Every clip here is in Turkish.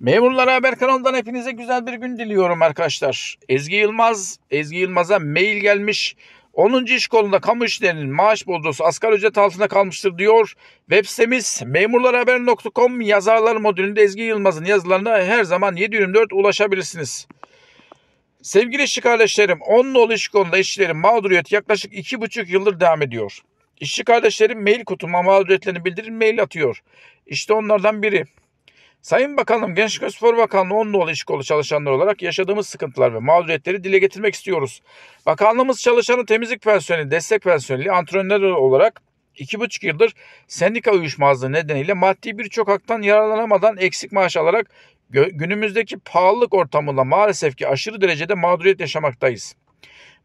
Memurlara Haber kanalından hepinize güzel bir gün diliyorum arkadaşlar. Ezgi Yılmaz, Ezgi Yılmaz'a mail gelmiş. 10. iş kolunda kamu işlerinin maaş bozdusu asgari ücret altında kalmıştır diyor. Web sitemiz memurlarhaber.com yazarlar modülünde Ezgi Yılmaz'ın yazılarına her zaman 724 ulaşabilirsiniz. Sevgili işçi kardeşlerim 10 nolu iş kolunda işçilerin mağduriyeti yaklaşık 2,5 yıldır devam ediyor. İşçi kardeşlerim mail kutuma mağduriyetlerini bildirin mail atıyor. İşte onlardan biri. Sayın Bakanım, Gençlik ve Spor Bakanlığı Onluoğlu İş Kolu çalışanlar olarak yaşadığımız sıkıntılar ve mağduriyetleri dile getirmek istiyoruz. Bakanlığımız çalışanı temizlik personeli, destek personeli, antrenör olarak 2,5 yıldır sendika uyuşmazlığı nedeniyle maddi birçok haktan yararlanamadan eksik maaş alarak günümüzdeki pahalılık ortamında maalesef ki aşırı derecede mağduriyet yaşamaktayız.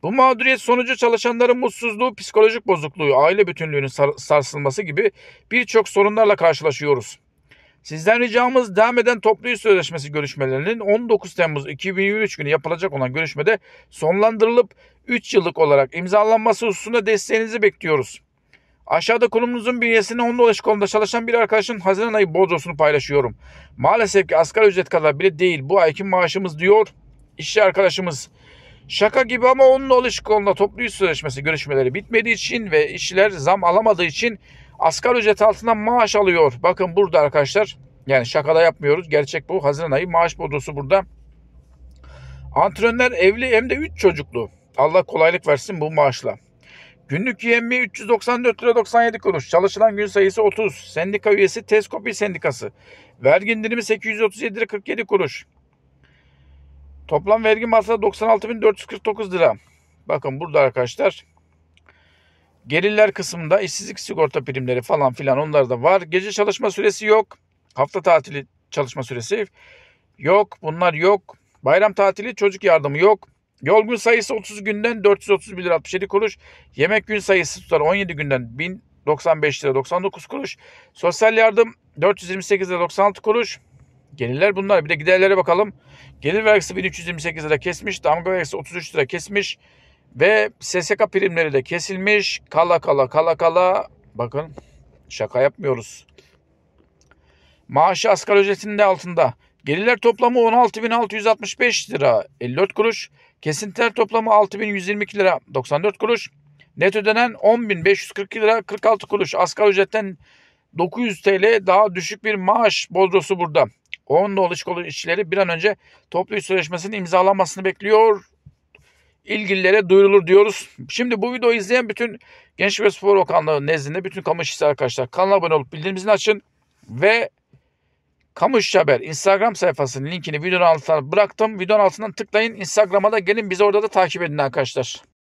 Bu mağduriyet sonucu çalışanların mutsuzluğu, psikolojik bozukluğu, aile bütünlüğünün sarsılması gibi birçok sorunlarla karşılaşıyoruz. Sizden ricamız devam eden toplu iş sözleşmesi görüşmelerinin 19 Temmuz 2023 günü yapılacak olan görüşmede sonlandırılıp 3 yıllık olarak imzalanması hususunda desteğinizi bekliyoruz. Aşağıda kurumunuzun bünyesinde onunla ulaş konuda çalışan bir arkadaşın Haziran ayı bodrosunu paylaşıyorum. Maalesef ki asgari ücret kadar bile değil bu ayki maaşımız diyor işçi arkadaşımız. Şaka gibi ama onunla ulaş konuda toplu iş sözleşmesi görüşmeleri bitmediği için ve işçiler zam alamadığı için Asgari ücret altından maaş alıyor. Bakın burada arkadaşlar yani şakada yapmıyoruz. Gerçek bu. Haziran ayı maaş bodosu burada. Antrenörler evli hem de 3 çocuklu. Allah kolaylık versin bu maaşla. Günlük yemi 394 lira 97 kuruş. Çalışılan gün sayısı 30. Sendika üyesi Teskopi Sendikası. Vergi indirimi 837 lira 47 kuruş. Toplam vergi masrafı 96.449 lira. Bakın burada arkadaşlar Gelirler kısmında işsizlik sigorta primleri falan filan onlar da var. Gece çalışma süresi yok. Hafta tatili çalışma süresi yok. Bunlar yok. Bayram tatili çocuk yardımı yok. Yol gün sayısı 30 günden 431 lira 67 kuruş. Yemek gün sayısı tutar 17 günden 1095 lira 99 kuruş. Sosyal yardım 428 lira 96 kuruş. Gelirler bunlar. Bir de giderlere bakalım. Gelir vergisi 1328 lira kesmiş. Damga vergisi 33 lira kesmiş. Ve SSK primleri de kesilmiş. Kala kala kala kala bakın şaka yapmıyoruz. Maaşı asgari ücretinin de altında. Gelirler toplamı 16.665 lira 54 kuruş. Kesintiler toplamı 6.122 lira 94 kuruş. Net ödenen 10.542 lira 46 kuruş. Asgari ücretten 900 TL daha düşük bir maaş bozdosu burada. 10 dolu işçileri bir an önce toplu iş sözleşmesinin imzalanmasını bekliyor ilgililere duyurulur diyoruz. Şimdi bu videoyu izleyen bütün Genç ve Spor Bakanlığı nezdinde bütün kamu işçisi arkadaşlar kanala abone olup bildirimizini açın ve Kamu İşçi Haber Instagram sayfasının linkini videonun altına bıraktım. Videonun altından tıklayın. Instagram'a da gelin bizi orada da takip edin arkadaşlar.